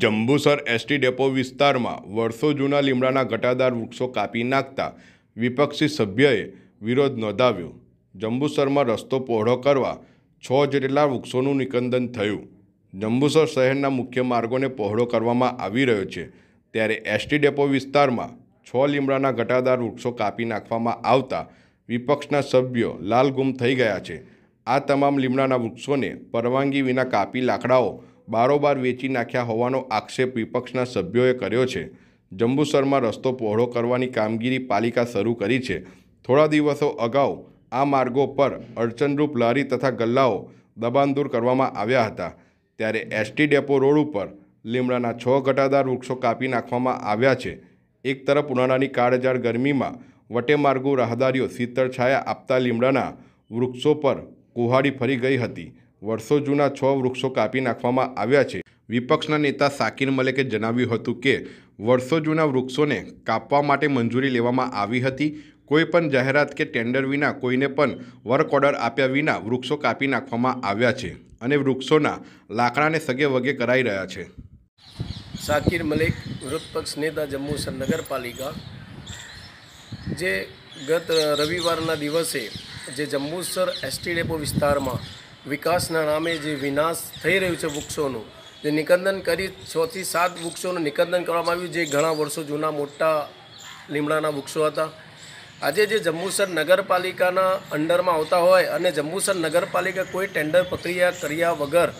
Jambusar ST depot વિસ્તારમાં વર્ષો જૂના લીમડાના ઘટાદાર વૃક્ષો કાપી નાખતા વિપક્ષી સભ્યએ વિરોધ નોંધાવ્યો જંબુસરમાં રસ્તો પહોળો કરવા છ જેટલા વૃક્ષોનું નિકંદન થયું જંબુસર શહેરના મુખ્ય માર્ગોને પહોળો કરવામાં આવી રહ્યો છે ત્યારે એસટી ડેપો વિસ્તારમાં છ લીમડાના ઘટાદાર વૃક્ષો કાપી નાખવામાં આવતા વિપક્ષના સભ્યો લાલગુમ થઈ ગયા છે આ તમામ લીમડાના વૃક્ષોને પરવાનગી વિના કાપી લાકડાઓ બારોબાર વેચી નાખ્યા હોવાનો આક્ષેપ વિપક્ષના સભ્યોએ કર્યો છે જંબુસરમાં રસ્તો પહોળો કરવાની કામગીરી પાલિકા શરૂ કરી છે થોડા દિવસો અગાઉ આ માર્ગો પર અડચણરૂપ લારી તથા ગલ્લાઓ દબાણ દૂર કરવામાં આવ્યા હતા ત્યારે એસટી ડેપો રોડ ઉપર લીમડાના છ ઘટાદાર વૃક્ષો કાપી નાખવામાં આવ્યા છે એક તરફ ઉનાળાની કાળજાળ ગરમીમાં વટેમાર્ગો રાહદારીઓ શીતળ છાયા આપતા લીમડાના વૃક્ષો પર કુહાડી ફરી ગઈ હતી વર્ષો જૂના છ વૃક્ષો કાપી નાખવામાં આવ્યા છે વિપક્ષના નેતા સાકિર મલેકે જણાવ્યું હતું કે વર્ષો જૂના વૃક્ષોને કાપવા માટે મંજૂરી લેવામાં આવી હતી કોઈપણ જાહેરાત કે ટેન્ડર વિના કોઈને પણ વર્ક ઓર્ડર આપ્યા વિના વૃક્ષો કાપી નાખવામાં આવ્યા છે અને વૃક્ષોના લાકડાને સગે વગે કરાઈ રહ્યા છે સાકિર મલેક વિરોધ નેતા જમ્મુસર નગરપાલિકા જે ગત રવિવારના દિવસે જે જંબુસર એસટી ડેપો વિસ્તારમાં વિકાસના નામે જે વિનાશ થઈ રહ્યું છે વૃક્ષોનું જે નિકંદન કરી છથી સાત વૃક્ષોનું નિકંદન કરવામાં આવ્યું જે ઘણા વર્ષો જૂના મોટા લીમડાના વૃક્ષો હતા આજે જે જંબુસર નગરપાલિકાના અંડરમાં આવતા હોય અને જંબુસર નગરપાલિકા કોઈ ટેન્ડર પ્રક્રિયા કર્યા વગર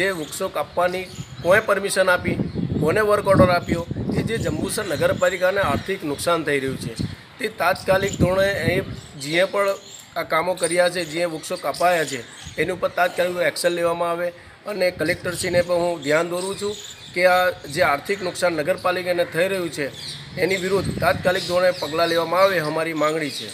જે વૃક્ષો કાપવાની કોણે પરમિશન આપી કોને વર્ક ઓર્ડર આપ્યો એ જે જંબુસર નગરપાલિકાને આર્થિક નુકસાન થઈ રહ્યું છે તે તાત્કાલિક ધોરણે એ જે પણ આ કામો કર્યા છે જે વૃક્ષો કપાયા છે એની ઉપર તાત્કાલિક એક્શન લેવામાં આવે અને કલેક્ટરશ્રીને પણ હું ધ્યાન દોરું છું કે આ જે આર્થિક નુકસાન નગરપાલિકાને થઈ રહ્યું છે એની વિરુદ્ધ તાત્કાલિક ધોરણે પગલાં લેવામાં આવે અમારી માંગણી છે